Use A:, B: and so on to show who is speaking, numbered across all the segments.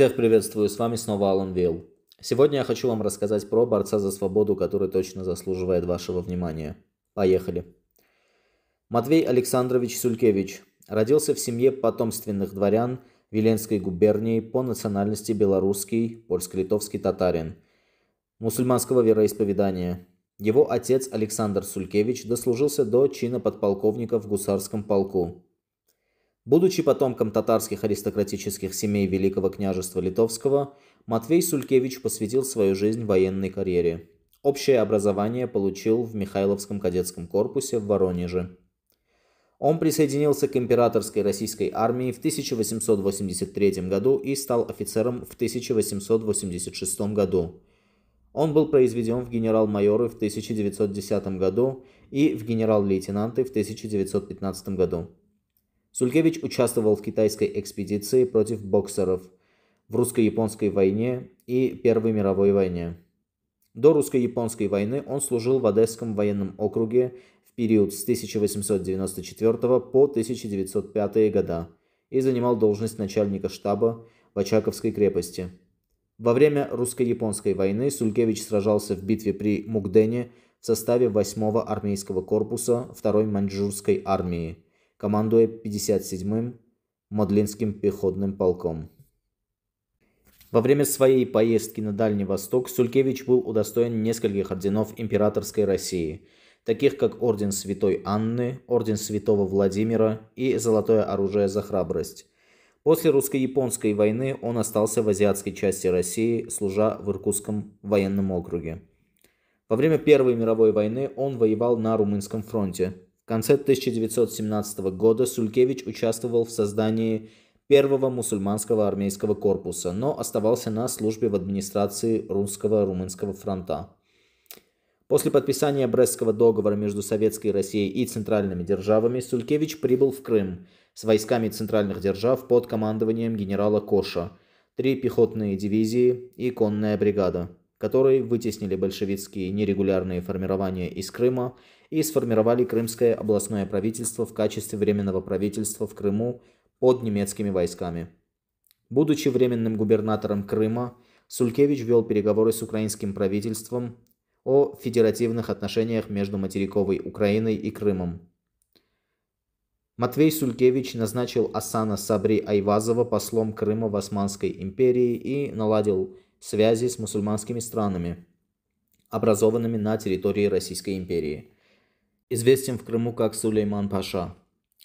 A: Всех приветствую, с вами снова Алан Вилл. Сегодня я хочу вам рассказать про борца за свободу, который точно заслуживает вашего внимания. Поехали. Матвей Александрович Сулькевич родился в семье потомственных дворян Виленской губернии по национальности белорусский, польско-литовский татарин, мусульманского вероисповедания. Его отец Александр Сулькевич дослужился до чина подполковника в гусарском полку. Будучи потомком татарских аристократических семей Великого княжества Литовского, Матвей Сулькевич посвятил свою жизнь военной карьере. Общее образование получил в Михайловском кадетском корпусе в Воронеже. Он присоединился к императорской российской армии в 1883 году и стал офицером в 1886 году. Он был произведен в генерал-майоры в 1910 году и в генерал-лейтенанты в 1915 году. Сулькевич участвовал в китайской экспедиции против боксеров, в русско-японской войне и Первой мировой войне. До русско-японской войны он служил в Одесском военном округе в период с 1894 по 1905 года и занимал должность начальника штаба в Очаковской крепости. Во время русско-японской войны Сулькевич сражался в битве при Мукдене в составе 8-го армейского корпуса 2-й маньчжурской армии – командуя 57-м Мадлинским пехотным полком. Во время своей поездки на Дальний Восток Сулькевич был удостоен нескольких орденов императорской России, таких как Орден Святой Анны, Орден Святого Владимира и Золотое оружие за храбрость. После русско-японской войны он остался в азиатской части России, служа в Иркутском военном округе. Во время Первой мировой войны он воевал на Румынском фронте, конце 1917 года Сулькевич участвовал в создании первого мусульманского армейского корпуса, но оставался на службе в администрации Русского Румынского фронта. После подписания Брестского договора между Советской Россией и центральными державами Сулькевич прибыл в Крым с войсками центральных держав под командованием генерала Коша, три пехотные дивизии и конная бригада – которые вытеснили большевистские нерегулярные формирования из Крыма и сформировали Крымское областное правительство в качестве временного правительства в Крыму под немецкими войсками. Будучи временным губернатором Крыма, Сулькевич вел переговоры с украинским правительством о федеративных отношениях между материковой Украиной и Крымом. Матвей Сулькевич назначил Асана Сабри Айвазова послом Крыма в Османской империи и наладил связи с мусульманскими странами, образованными на территории Российской империи. Известен в Крыму как Сулейман Паша.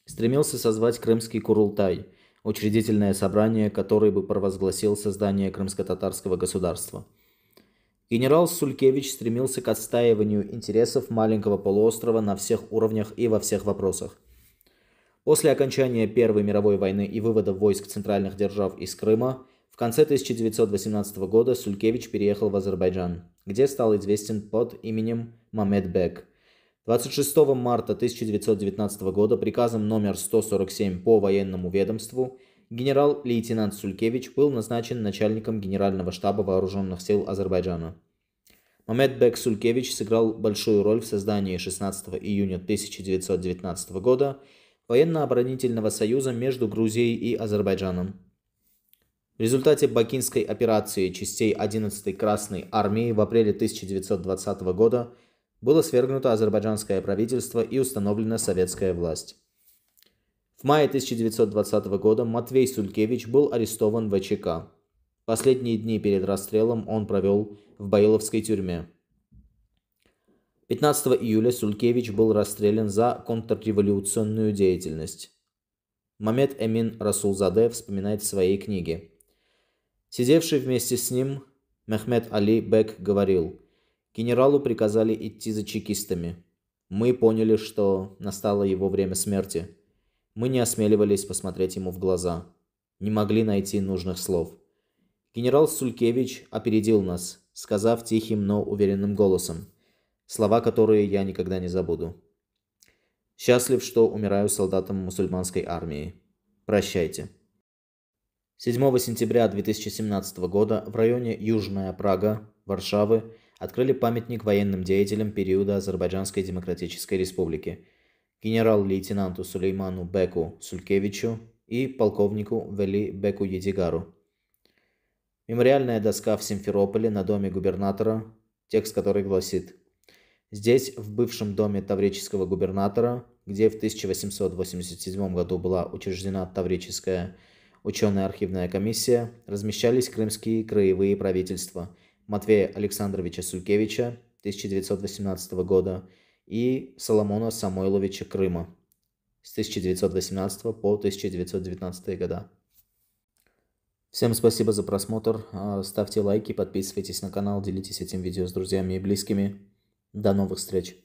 A: Стремился созвать Крымский Курултай, учредительное собрание, которое бы провозгласил создание крымско-татарского государства. Генерал Сулькевич стремился к отстаиванию интересов маленького полуострова на всех уровнях и во всех вопросах. После окончания Первой мировой войны и вывода войск центральных держав из Крыма – в конце 1918 года Сулькевич переехал в Азербайджан, где стал известен под именем Мамед Бек. 26 марта 1919 года приказом номер 147 по военному ведомству генерал-лейтенант Сулькевич был назначен начальником Генерального штаба Вооруженных сил Азербайджана. Мамед Бек Сулькевич сыграл большую роль в создании 16 июня 1919 года военно-оборонительного союза между Грузией и Азербайджаном. В результате бакинской операции частей 11-й Красной армии в апреле 1920 года было свергнуто азербайджанское правительство и установлена советская власть. В мае 1920 года Матвей Сулькевич был арестован в а ЧК. Последние дни перед расстрелом он провел в Баиловской тюрьме. 15 июля Сулькевич был расстрелян за контрреволюционную деятельность. Мамед Эмин Расулзаде вспоминает в своей книге – Сидевший вместе с ним Мехмед Али Бек говорил, генералу приказали идти за чекистами. Мы поняли, что настало его время смерти. Мы не осмеливались посмотреть ему в глаза. Не могли найти нужных слов. Генерал Сулькевич опередил нас, сказав тихим, но уверенным голосом. Слова, которые я никогда не забуду. «Счастлив, что умираю солдатом мусульманской армии. Прощайте». 7 сентября 2017 года в районе Южная Прага, Варшавы, открыли памятник военным деятелям периода Азербайджанской Демократической Республики, генерал-лейтенанту Сулейману Беку Сулькевичу и полковнику Вели Беку Едигару. Мемориальная доска в Симферополе на доме губернатора, текст которой гласит «Здесь, в бывшем доме таврического губернатора, где в 1887 году была учреждена Таврическая ученая архивная комиссия, размещались крымские краевые правительства Матвея Александровича Сулькевича 1918 года и Соломона Самойловича Крыма с 1918 по 1919 года. Всем спасибо за просмотр, а, ставьте лайки, подписывайтесь на канал, делитесь этим видео с друзьями и близкими. До новых встреч!